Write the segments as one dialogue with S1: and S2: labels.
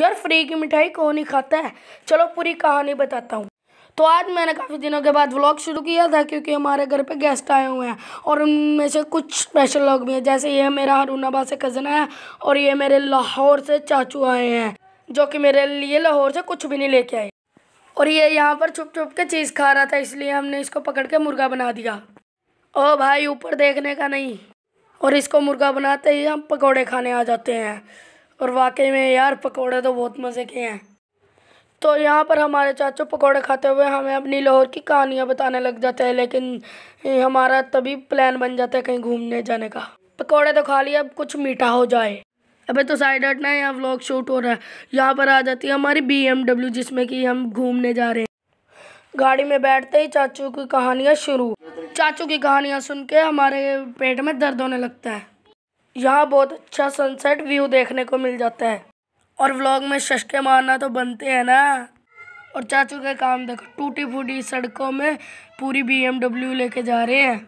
S1: यार फ्री की मिठाई कौन ही खाता है चलो पूरी कहानी बताता हूँ तो आज मैंने काफ़ी दिनों के बाद व्लॉग शुरू किया था क्योंकि हमारे घर पे गेस्ट आए हुए हैं और उनमें से कुछ स्पेशल लोग भी हैं जैसे ये मेरा हरुणाबाद से कज़न है और ये मेरे लाहौर से चाचू आए हैं जो कि मेरे लिए लाहौर से कुछ भी नहीं लेके आए और ये यहाँ पर छुप छुप के चीज़ खा रहा था इसलिए हमने इसको पकड़ के मुर्गा बना दिया ओ भाई ऊपर देखने का नहीं और इसको मुर्गा बनाते ही हम पकौड़े खाने आ जाते हैं और वाकई में यार पकोड़े तो बहुत मज़े के हैं तो यहाँ पर हमारे चाचू पकोड़े खाते हुए हमें अपनी लाहौर की कहानियाँ बताने लग जाते हैं लेकिन हमारा तभी प्लान बन जाता है कहीं घूमने जाने का पकोड़े तो खा लिए अब कुछ मीठा हो जाए अबे तो साइड हटना है यहाँ व्लॉग शूट हो रहा है यहाँ पर आ जाती है हमारी बी जिसमें कि हम घूमने जा रहे हैं गाड़ी में बैठते ही चाचू की कहानियाँ शुरू चाचू की कहानियाँ सुन के हमारे पेट में दर्द होने लगता है यहाँ बहुत अच्छा सनसेट व्यू देखने को मिल जाता है और व्लॉग में शशके मारना तो बनते हैं ना और चाचू के काम देखो टूटी फूटी सड़कों में पूरी बी लेके जा रहे हैं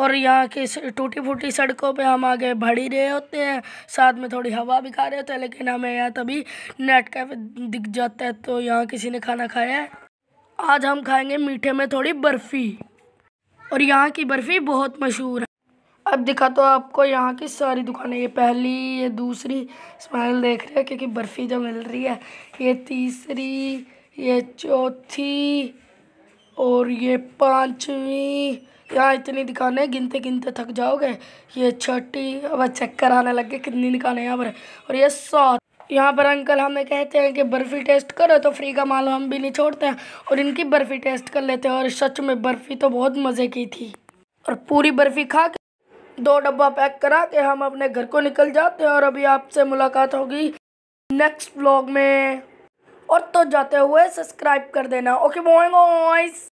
S1: और यहाँ के टूटी फूटी सड़कों पे हम आगे भड़ी रहे होते हैं साथ में थोड़ी हवा भी खा रहे होते हैं लेकिन हमें यहाँ तभी नेट कैफे दिख जाता है तो यहाँ किसी ने खाना खाया है आज हम खाएंगे मीठे में थोड़ी बर्फ़ी और यहाँ की बर्फ़ी बहुत मशहूर है अब दिखा तो आपको यहाँ की सारी दुकानें ये पहली ये दूसरी स्माइल देख रहे हैं क्योंकि बर्फ़ी जो मिल रही है ये तीसरी ये चौथी और ये पांचवी यहाँ इतनी दुकानें गिनते गिनते थक जाओगे ये छठी अब चेक कराने लग गए कितनी दुकानें यहाँ पर और ये सात यहाँ पर अंकल हमें कहते हैं कि बर्फ़ी टेस्ट करो तो फ्री का माल हम भी नहीं छोड़ते हैं और इनकी बर्फ़ी टेस्ट कर लेते हैं और सच में बर्फ़ी तो बहुत मज़े की थी और पूरी बर्फ़ी खा के दो डब्बा पैक करा के हम अपने घर को निकल जाते हैं और अभी आपसे मुलाकात होगी नेक्स्ट ब्लॉग में और तो जाते हुए सब्सक्राइब कर देना ओके बोएंगे